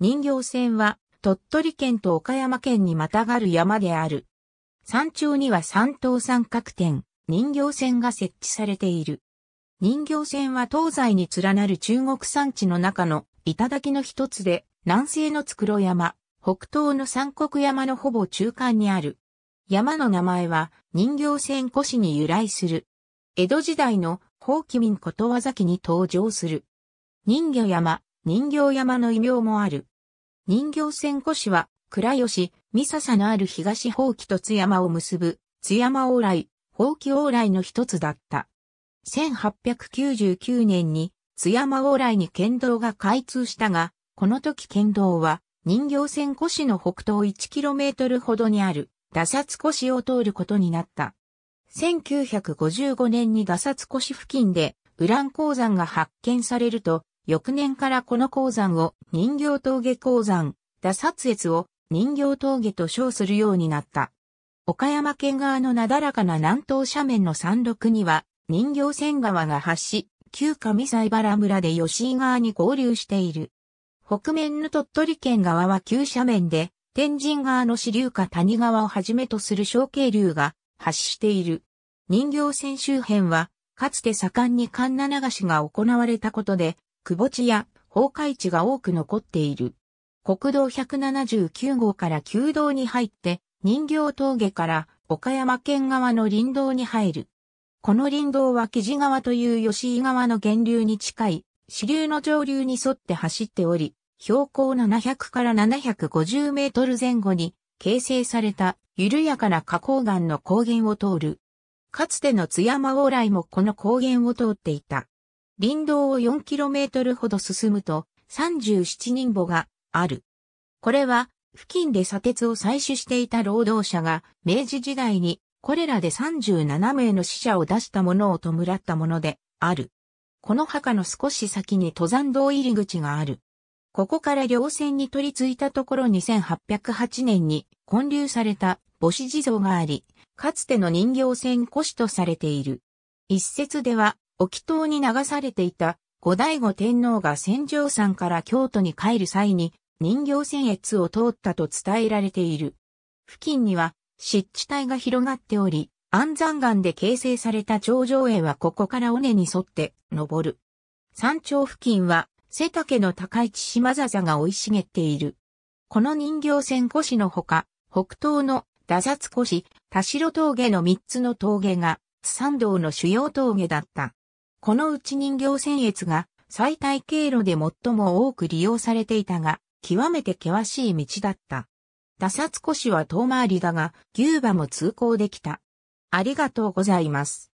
人形線は鳥取県と岡山県にまたがる山である。山頂には三島三角点、人形線が設置されている。人形線は東西に連なる中国山地の中の頂の一つで、南西のつくろ山、北東の三国山のほぼ中間にある。山の名前は人形線古市に由来する。江戸時代の法規民ことわざきに登場する。人魚山、人形山の異名もある。人形線古市は、倉吉、三笹のある東宝器と津山を結ぶ、津山往来、宝器往来の一つだった。1899年に津山往来に県道が開通したが、この時県道は人形線古市の北東 1km ほどにある打札古市を通ることになった。1955年に打札古市付近でウラン鉱山が発見されると、翌年からこの鉱山を人形峠鉱山、打撮越を人形峠と称するようになった。岡山県側のなだらかな南東斜面の山麓には人形線川が発し、旧上西原村で吉井川に合流している。北面の鳥取県側は急斜面で、天神川の支流か谷川をはじめとする小渓流が発している。人形線周辺は、かつて盛んに神流しが行われたことで、窪地や崩壊地が多く残っている。国道179号から旧道に入って、人形峠から岡山県側の林道に入る。この林道は木地川という吉井川の源流に近い、支流の上流に沿って走っており、標高700から750メートル前後に形成された緩やかな花崗岩の高原を通る。かつての津山往来もこの高原を通っていた。林道を 4km ほど進むと37人墓がある。これは付近で砂鉄を採取していた労働者が明治時代にこれらで37名の死者を出したものを弔ったものである。この墓の少し先に登山道入り口がある。ここから稜線に取り付いたところ2808年に建立された母子地蔵があり、かつての人形船古紙とされている。一説では沖島に流されていた後醍醐天皇が戦場山から京都に帰る際に人形船越を通ったと伝えられている。付近には湿地帯が広がっており、安山岩で形成された頂上へはここから尾根に沿って登る。山頂付近は背丈の高い千島笹が生い茂っている。この人形船越のほか、北東の打札越、田代峠の三つの峠が、山道の主要峠だった。このうち人形戦越が最大経路で最も多く利用されていたが、極めて険しい道だった。打札越は遠回りだが、牛馬も通行できた。ありがとうございます。